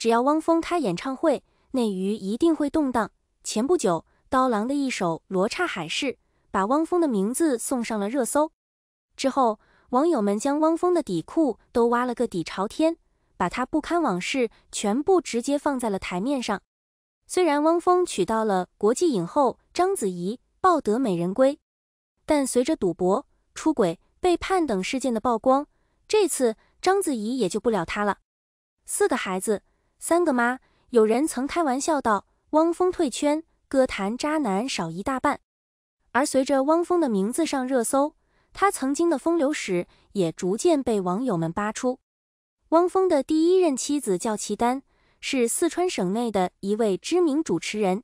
只要汪峰开演唱会，内娱一定会动荡。前不久，刀郎的一首《罗刹海市》把汪峰的名字送上了热搜。之后，网友们将汪峰的底裤都挖了个底朝天，把他不堪往事全部直接放在了台面上。虽然汪峰娶到了国际影后章子怡，抱得美人归，但随着赌博、出轨、背叛等事件的曝光，这次章子怡也救不了他了。四个孩子。三个妈，有人曾开玩笑道：“汪峰退圈，歌坛渣男少一大半。”而随着汪峰的名字上热搜，他曾经的风流史也逐渐被网友们扒出。汪峰的第一任妻子叫齐丹，是四川省内的一位知名主持人。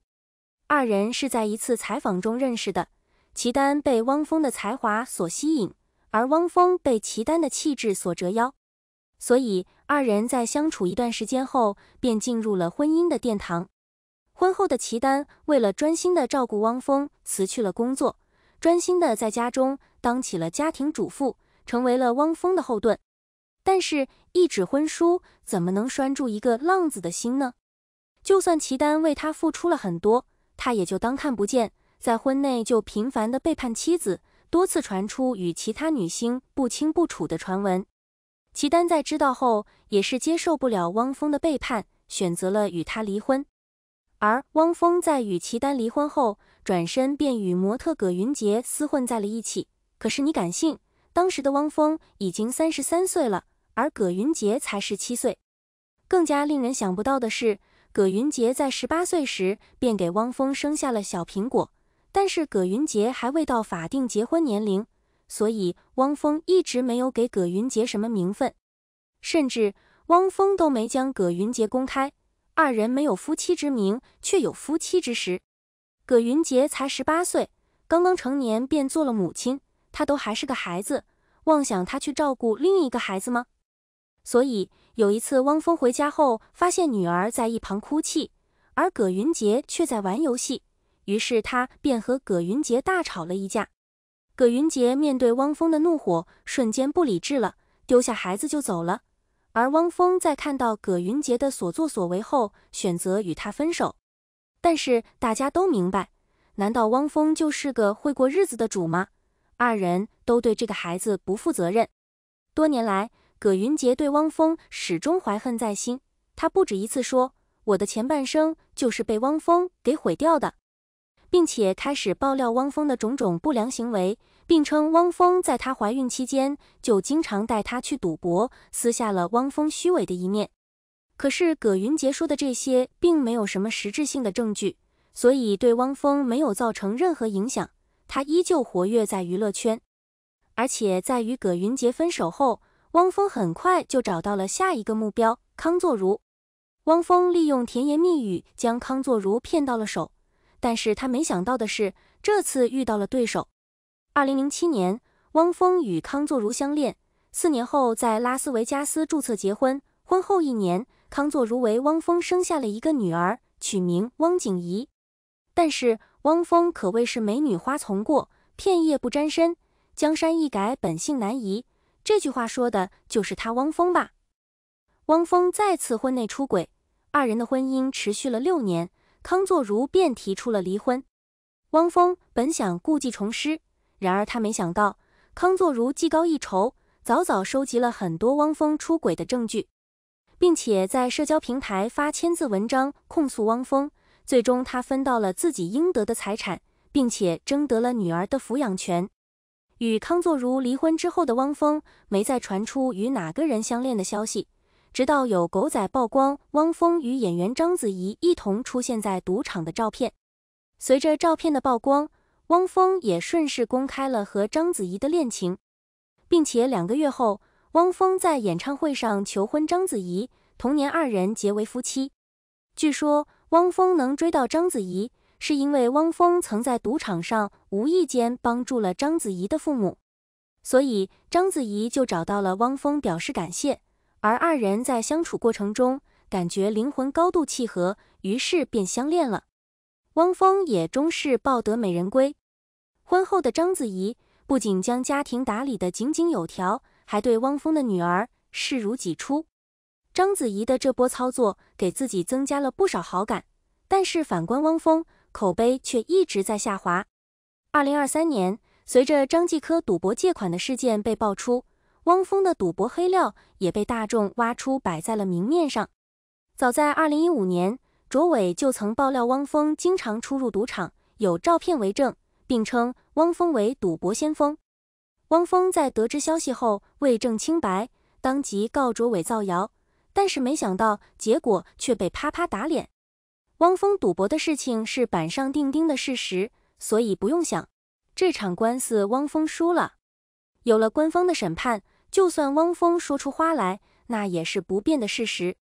二人是在一次采访中认识的，齐丹被汪峰的才华所吸引，而汪峰被齐丹的气质所折腰，所以。二人在相处一段时间后，便进入了婚姻的殿堂。婚后的齐丹为了专心的照顾汪峰，辞去了工作，专心的在家中当起了家庭主妇，成为了汪峰的后盾。但是，一纸婚书怎么能拴住一个浪子的心呢？就算齐丹为他付出了很多，他也就当看不见，在婚内就频繁的背叛妻子，多次传出与其他女星不清不楚的传闻。齐丹在知道后，也是接受不了汪峰的背叛，选择了与他离婚。而汪峰在与齐丹离婚后，转身便与模特葛云杰厮混在了一起。可是你敢信，当时的汪峰已经三十三岁了，而葛云杰才十七岁。更加令人想不到的是，葛云杰在十八岁时便给汪峰生下了小苹果，但是葛云杰还未到法定结婚年龄。所以，汪峰一直没有给葛云杰什么名分，甚至汪峰都没将葛云杰公开。二人没有夫妻之名，却有夫妻之实。葛云杰才十八岁，刚刚成年便做了母亲，他都还是个孩子，妄想他去照顾另一个孩子吗？所以有一次，汪峰回家后发现女儿在一旁哭泣，而葛云杰却在玩游戏，于是他便和葛云杰大吵了一架。葛云杰面对汪峰的怒火，瞬间不理智了，丢下孩子就走了。而汪峰在看到葛云杰的所作所为后，选择与他分手。但是大家都明白，难道汪峰就是个会过日子的主吗？二人都对这个孩子不负责任。多年来，葛云杰对汪峰始终怀恨在心，他不止一次说：“我的前半生就是被汪峰给毁掉的。”并且开始爆料汪峰的种种不良行为，并称汪峰在她怀孕期间就经常带她去赌博，撕下了汪峰虚伪的一面。可是葛云杰说的这些并没有什么实质性的证据，所以对汪峰没有造成任何影响，他依旧活跃在娱乐圈。而且在与葛云杰分手后，汪峰很快就找到了下一个目标康作如。汪峰利用甜言蜜语将康作如骗到了手。但是他没想到的是，这次遇到了对手。二零零七年，汪峰与康作如相恋，四年后在拉斯维加斯注册结婚。婚后一年，康作如为汪峰生下了一个女儿，取名汪景怡。但是汪峰可谓是美女花丛过，片叶不沾身。江山易改，本性难移。这句话说的就是他汪峰吧？汪峰再次婚内出轨，二人的婚姻持续了六年。康作如便提出了离婚。汪峰本想故技重施，然而他没想到康作如技高一筹，早早收集了很多汪峰出轨的证据，并且在社交平台发千字文章控诉汪峰。最终，他分到了自己应得的财产，并且争得了女儿的抚养权。与康作如离婚之后的汪峰，没再传出与哪个人相恋的消息。直到有狗仔曝光汪峰与演员章子怡一同出现在赌场的照片，随着照片的曝光，汪峰也顺势公开了和章子怡的恋情，并且两个月后，汪峰在演唱会上求婚章子怡，同年二人结为夫妻。据说汪峰能追到章子怡，是因为汪峰曾在赌场上无意间帮助了章子怡的父母，所以章子怡就找到了汪峰表示感谢。而二人在相处过程中，感觉灵魂高度契合，于是便相恋了。汪峰也终是抱得美人归。婚后的章子怡不仅将家庭打理得井井有条，还对汪峰的女儿视如己出。章子怡的这波操作，给自己增加了不少好感。但是反观汪峰，口碑却一直在下滑。二零二三年，随着张继科赌博借款的事件被爆出。汪峰的赌博黑料也被大众挖出，摆在了明面上。早在二零一五年，卓伟就曾爆料汪峰经常出入赌场，有照片为证，并称汪峰为赌博先锋。汪峰在得知消息后，为证清白，当即告卓伟造谣。但是没想到，结果却被啪啪打脸。汪峰赌博的事情是板上钉钉的事实，所以不用想，这场官司汪峰输了。有了官方的审判。就算汪峰说出花来，那也是不变的事实。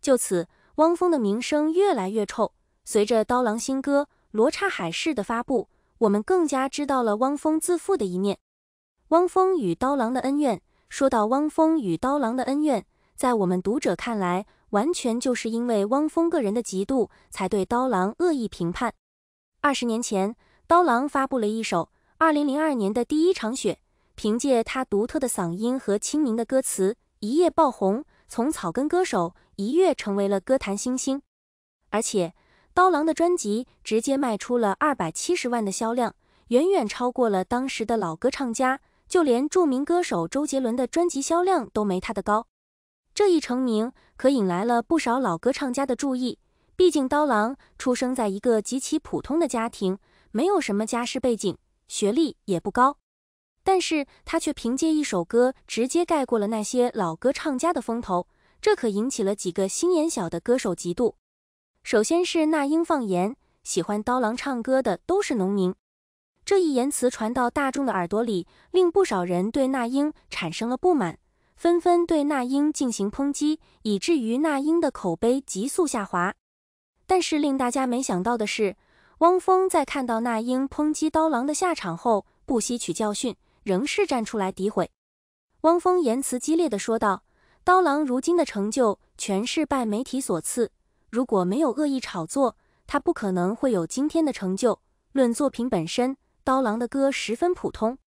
就此，汪峰的名声越来越臭。随着刀郎新歌《罗刹海市》的发布，我们更加知道了汪峰自负的一面。汪峰与刀郎的恩怨，说到汪峰与刀郎的恩怨，在我们读者看来，完全就是因为汪峰个人的嫉妒，才对刀郎恶意评判。二十年前，刀郎发布了一首《二零零二年的第一场雪》。凭借他独特的嗓音和亲民的歌词，一夜爆红，从草根歌手一跃成为了歌坛新星。而且，刀郎的专辑直接卖出了二百七十万的销量，远远超过了当时的老歌唱家，就连著名歌手周杰伦的专辑销量都没他的高。这一成名，可引来了不少老歌唱家的注意。毕竟，刀郎出生在一个极其普通的家庭，没有什么家世背景，学历也不高。但是他却凭借一首歌直接盖过了那些老歌唱家的风头，这可引起了几个心眼小的歌手嫉妒。首先是那英放言：“喜欢刀郎唱歌的都是农民。”这一言辞传到大众的耳朵里，令不少人对那英产生了不满，纷纷对那英进行抨击，以至于那英的口碑急速下滑。但是令大家没想到的是，汪峰在看到那英抨击刀郎的下场后，不吸取教训。仍是站出来诋毁，汪峰言辞激烈的说道：“刀郎如今的成就全是拜媒体所赐，如果没有恶意炒作，他不可能会有今天的成就。论作品本身，刀郎的歌十分普通。”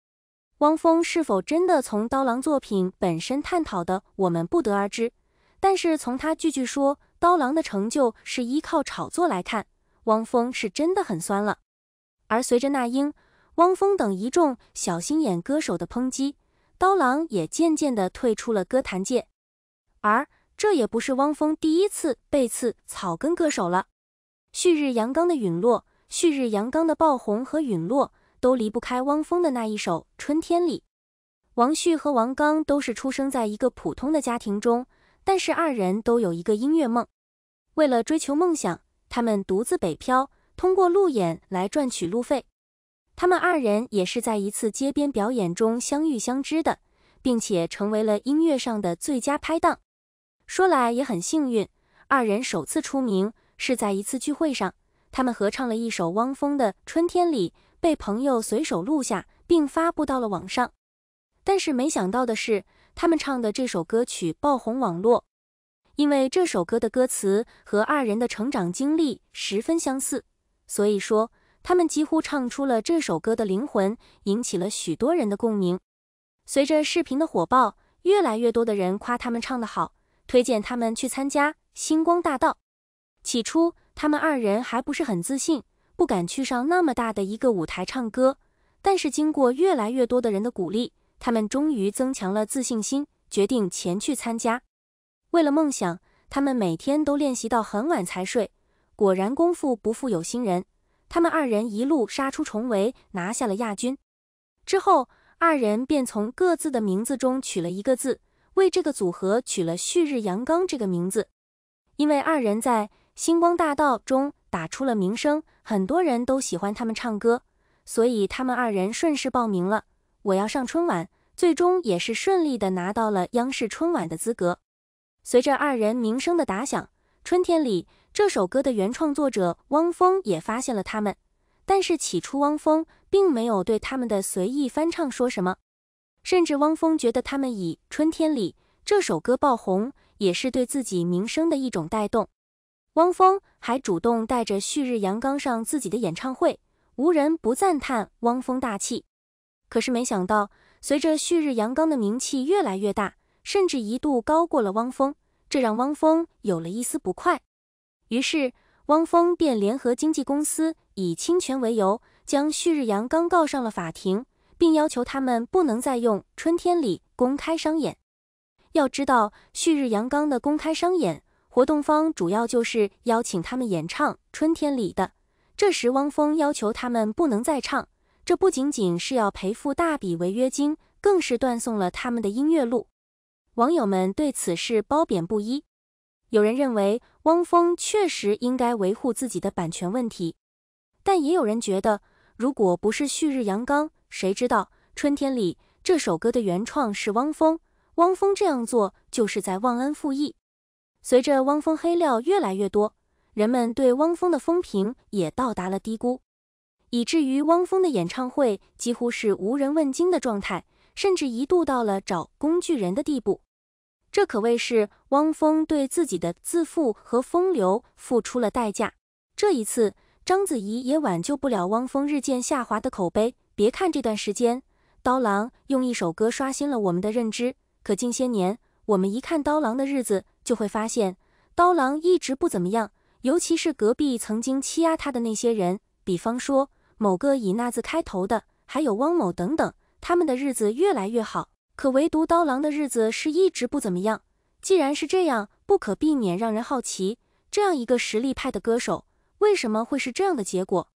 汪峰是否真的从刀郎作品本身探讨的，我们不得而知。但是从他句句说刀郎的成就是依靠炒作来看，汪峰是真的很酸了。而随着那英。汪峰等一众小心眼歌手的抨击，刀郎也渐渐地退出了歌坛界。而这也不是汪峰第一次背刺草根歌手了。旭日阳刚的陨落，旭日阳刚的爆红和陨落都离不开汪峰的那一首《春天里》。王旭和王刚都是出生在一个普通的家庭中，但是二人都有一个音乐梦。为了追求梦想，他们独自北漂，通过路演来赚取路费。他们二人也是在一次街边表演中相遇相知的，并且成为了音乐上的最佳拍档。说来也很幸运，二人首次出名是在一次聚会上，他们合唱了一首汪峰的《春天里》，被朋友随手录下并发布到了网上。但是没想到的是，他们唱的这首歌曲爆红网络，因为这首歌的歌词和二人的成长经历十分相似，所以说。他们几乎唱出了这首歌的灵魂，引起了许多人的共鸣。随着视频的火爆，越来越多的人夸他们唱得好，推荐他们去参加星光大道。起初，他们二人还不是很自信，不敢去上那么大的一个舞台唱歌。但是，经过越来越多的人的鼓励，他们终于增强了自信心，决定前去参加。为了梦想，他们每天都练习到很晚才睡。果然，功夫不负有心人。他们二人一路杀出重围，拿下了亚军。之后，二人便从各自的名字中取了一个字，为这个组合取了“旭日阳刚”这个名字。因为二人在《星光大道》中打出了名声，很多人都喜欢他们唱歌，所以他们二人顺势报名了“我要上春晚”，最终也是顺利的拿到了央视春晚的资格。随着二人名声的打响，《春天里》。这首歌的原创作者汪峰也发现了他们，但是起初汪峰并没有对他们的随意翻唱说什么，甚至汪峰觉得他们以《春天里》这首歌爆红，也是对自己名声的一种带动。汪峰还主动带着旭日阳刚上自己的演唱会，无人不赞叹汪峰大气。可是没想到，随着旭日阳刚的名气越来越大，甚至一度高过了汪峰，这让汪峰有了一丝不快。于是，汪峰便联合经纪公司以侵权为由，将旭日阳刚告上了法庭，并要求他们不能再用《春天里》公开商演。要知道，旭日阳刚的公开商演活动方主要就是邀请他们演唱《春天里的》。这时，汪峰要求他们不能再唱，这不仅仅是要赔付大笔违约金，更是断送了他们的音乐路。网友们对此事褒贬不一。有人认为汪峰确实应该维护自己的版权问题，但也有人觉得，如果不是旭日阳刚，谁知道《春天里》这首歌的原创是汪峰？汪峰这样做就是在忘恩负义。随着汪峰黑料越来越多，人们对汪峰的风评也到达了低估，以至于汪峰的演唱会几乎是无人问津的状态，甚至一度到了找工具人的地步。这可谓是汪峰对自己的自负和风流付出了代价。这一次，章子怡也挽救不了汪峰日渐下滑的口碑。别看这段时间，刀郎用一首歌刷新了我们的认知，可近些年，我们一看刀郎的日子，就会发现刀郎一直不怎么样。尤其是隔壁曾经欺压他的那些人，比方说某个以“那”字开头的，还有汪某等等，他们的日子越来越好。可唯独刀郎的日子是一直不怎么样。既然是这样，不可避免让人好奇，这样一个实力派的歌手，为什么会是这样的结果？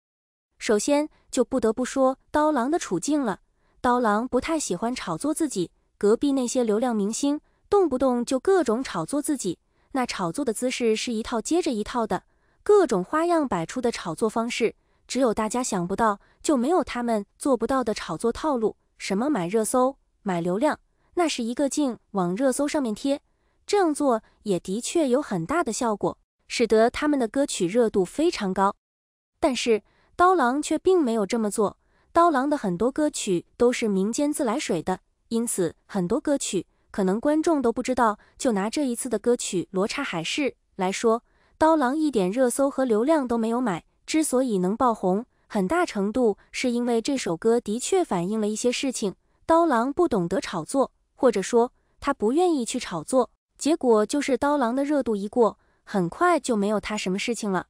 首先就不得不说刀郎的处境了。刀郎不太喜欢炒作自己，隔壁那些流量明星，动不动就各种炒作自己，那炒作的姿势是一套接着一套的，各种花样百出的炒作方式，只有大家想不到，就没有他们做不到的炒作套路。什么买热搜？买流量，那是一个劲往热搜上面贴，这样做也的确有很大的效果，使得他们的歌曲热度非常高。但是刀郎却并没有这么做，刀郎的很多歌曲都是民间自来水的，因此很多歌曲可能观众都不知道。就拿这一次的歌曲《罗刹海市》来说，刀郎一点热搜和流量都没有买，之所以能爆红，很大程度是因为这首歌的确反映了一些事情。刀郎不懂得炒作，或者说他不愿意去炒作，结果就是刀郎的热度一过，很快就没有他什么事情了。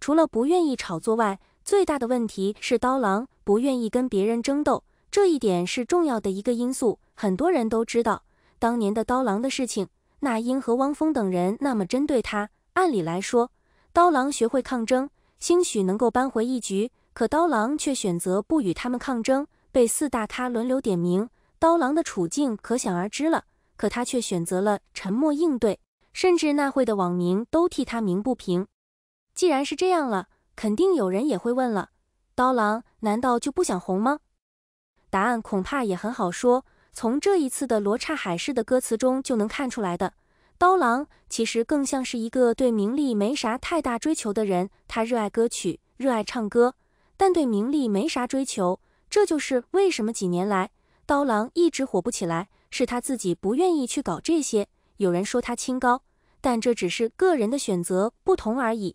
除了不愿意炒作外，最大的问题是刀郎不愿意跟别人争斗，这一点是重要的一个因素。很多人都知道当年的刀郎的事情，那英和汪峰等人那么针对他，按理来说，刀郎学会抗争，兴许能够扳回一局，可刀郎却选择不与他们抗争。被四大咖轮流点名，刀郎的处境可想而知了。可他却选择了沉默应对，甚至那会的网民都替他鸣不平。既然是这样了，肯定有人也会问了：刀郎难道就不想红吗？答案恐怕也很好说。从这一次的《罗刹海市》的歌词中就能看出来的，刀郎其实更像是一个对名利没啥太大追求的人。他热爱歌曲，热爱唱歌，但对名利没啥追求。这就是为什么几年来刀郎一直火不起来，是他自己不愿意去搞这些。有人说他清高，但这只是个人的选择不同而已。